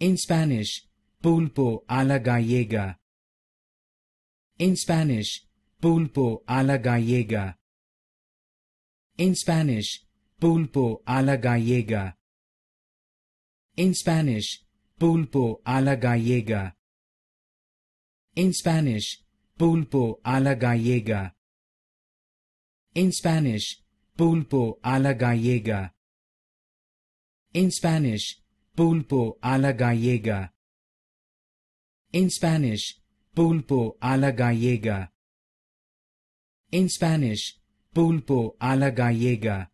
In Spanish, pulpo a la gallega. In Spanish, pulpo a la gallega. In Spanish, pulpo a la gallega. In Spanish, pulpo a la gallega. In Spanish, pulpo a la gallega. In Spanish, pulpo a la gallega. In Spanish, pulpo a la gallega. In Spanish, pulpo a la gallega. In Spanish, pulpo a la gallega.